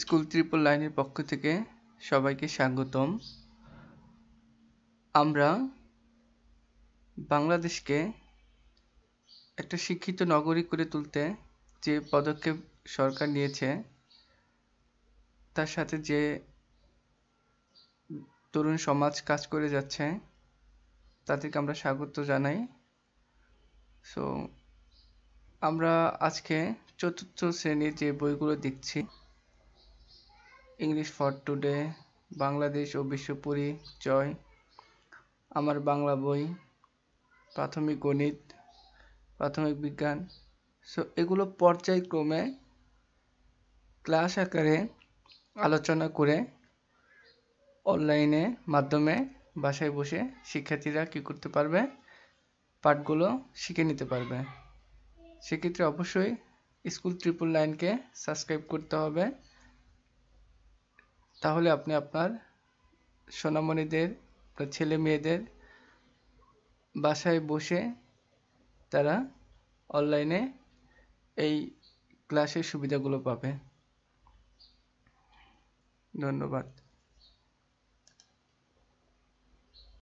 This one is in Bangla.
স্কুল ত্রিপল লাইনের পক্ষ থেকে সবাইকে স্বাগতম আমরা বাংলাদেশকে একটা শিক্ষিত নগরী করে তুলতে যে পদক্ষেপ সরকার নিয়েছে তার সাথে যে তরুণ সমাজ কাজ করে যাচ্ছে তাদেরকে আমরা স্বাগত জানাই সো আমরা আজকে চতুর্থ শ্রেণীর যে বইগুলো দেখছি ইংলিশ ফর টুডে বাংলাদেশ ও বিশ্ব পরিচয় আমার বাংলা বই প্রাথমিক গণিত প্রাথমিক বিজ্ঞান সো এগুলো পর্যায়ক্রমে ক্লাস আকারে আলোচনা করে অনলাইনে মাধ্যমে বাসায় বসে শিক্ষার্থীরা কী করতে পারবে পাঠগুলো শিখে নিতে পারবে সেক্ষেত্রে অবশ্যই স্কুল ট্রিপল লাইনকে সাবস্ক্রাইব করতে হবে তাহলে আপনি আপনার সোনামণিদের ছেলে মেয়েদের বাসায় বসে তারা অনলাইনে এই ক্লাসের সুবিধাগুলো পাবে ধন্যবাদ